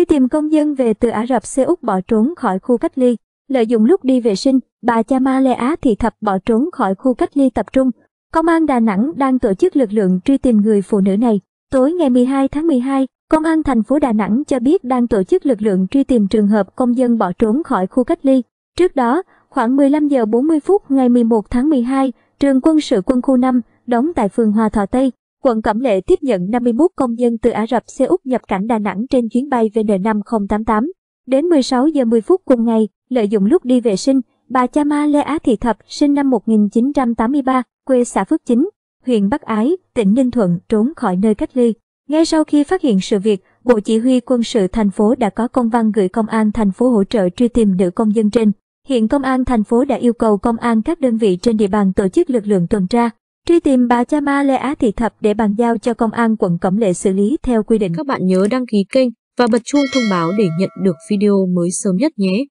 Truy tìm công dân về từ Ả Rập xê Úc bỏ trốn khỏi khu cách ly. Lợi dụng lúc đi vệ sinh, bà Chamale Á Thị Thập bỏ trốn khỏi khu cách ly tập trung. Công an Đà Nẵng đang tổ chức lực lượng truy tìm người phụ nữ này. Tối ngày 12 tháng 12, Công an thành phố Đà Nẵng cho biết đang tổ chức lực lượng truy tìm trường hợp công dân bỏ trốn khỏi khu cách ly. Trước đó, khoảng 15 giờ 40 phút ngày 11 tháng 12, trường quân sự quân khu 5 đóng tại phường Hòa Thọ Tây, Quận Cẩm Lệ tiếp nhận 51 công dân từ Ả Rập Xê Út nhập cảnh Đà Nẵng trên chuyến bay VN5088. Đến 16 giờ 10 phút cùng ngày, lợi dụng lúc đi vệ sinh, bà Chama Lê Á Thị Thập, sinh năm 1983, quê xã Phước Chính, huyện Bắc Ái, tỉnh Ninh Thuận trốn khỏi nơi cách ly. Ngay sau khi phát hiện sự việc, Bộ Chỉ huy quân sự thành phố đã có công văn gửi công an thành phố hỗ trợ truy tìm nữ công dân trên. Hiện công an thành phố đã yêu cầu công an các đơn vị trên địa bàn tổ chức lực lượng tuần tra, Truy tìm bà cha ma Lê Á Thị Thập để bàn giao cho công an quận Cẩm Lệ xử lý theo quy định. Các bạn nhớ đăng ký kênh và bật chuông thông báo để nhận được video mới sớm nhất nhé.